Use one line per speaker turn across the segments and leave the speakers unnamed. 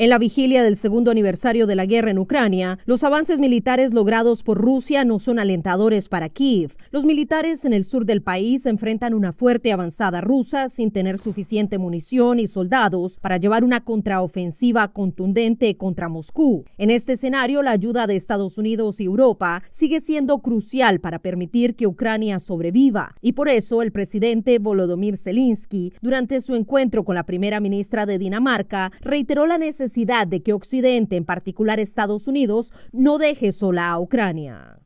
En la vigilia del segundo aniversario de la guerra en Ucrania, los avances militares logrados por Rusia no son alentadores para Kiev. Los militares en el sur del país enfrentan una fuerte avanzada rusa sin tener suficiente munición y soldados para llevar una contraofensiva contundente contra Moscú. En este escenario, la ayuda de Estados Unidos y Europa sigue siendo crucial para permitir que Ucrania sobreviva. Y por eso, el presidente Volodymyr Zelensky, durante su encuentro con la primera ministra de Dinamarca, reiteró la necesidad de que Occidente, en particular Estados Unidos, no deje sola a Ucrania.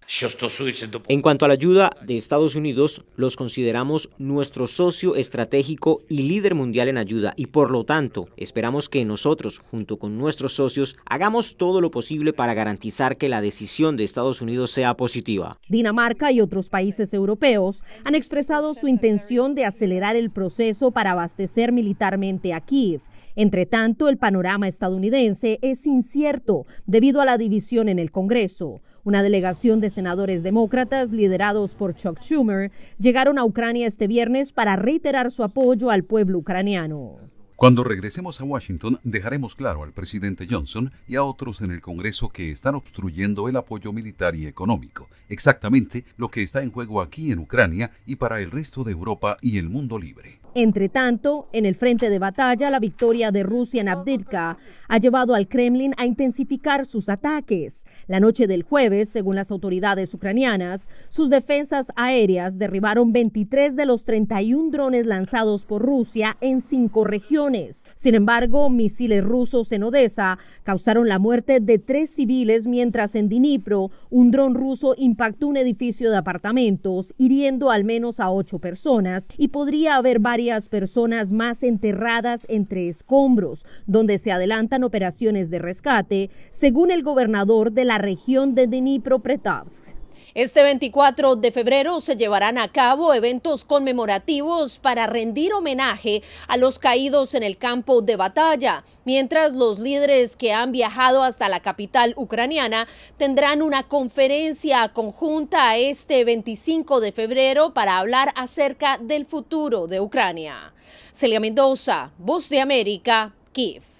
En cuanto a la ayuda de Estados Unidos, los consideramos nuestro socio estratégico y líder mundial en ayuda y por lo tanto esperamos que nosotros, junto con nuestros socios, hagamos todo lo posible para garantizar que la decisión de Estados Unidos sea positiva.
Dinamarca y otros países europeos han expresado su intención de acelerar el proceso para abastecer militarmente a Kiev entre tanto, el panorama estadounidense es incierto debido a la división en el Congreso. Una delegación de senadores demócratas liderados por Chuck Schumer llegaron a Ucrania este viernes para reiterar su apoyo al pueblo ucraniano.
Cuando regresemos a Washington, dejaremos claro al presidente Johnson y a otros en el Congreso que están obstruyendo el apoyo militar y económico, exactamente lo que está en juego aquí en Ucrania y para el resto de Europa y el mundo libre.
Entre tanto, en el frente de batalla, la victoria de Rusia en Abdirka ha llevado al Kremlin a intensificar sus ataques. La noche del jueves, según las autoridades ucranianas, sus defensas aéreas derribaron 23 de los 31 drones lanzados por Rusia en cinco regiones. Sin embargo, misiles rusos en Odessa causaron la muerte de tres civiles, mientras en Dnipro, un dron ruso impactó un edificio de apartamentos, hiriendo al menos a ocho personas y podría haber varias personas más enterradas entre escombros, donde se adelantan operaciones de rescate, según el gobernador de la región de Dnipropetrovsk. Este 24 de febrero se llevarán a cabo eventos conmemorativos para rendir homenaje a los caídos en el campo de batalla, mientras los líderes que han viajado hasta la capital ucraniana tendrán una conferencia conjunta este 25 de febrero para hablar acerca del futuro de Ucrania. Celia Mendoza, Voz de América, Kiev.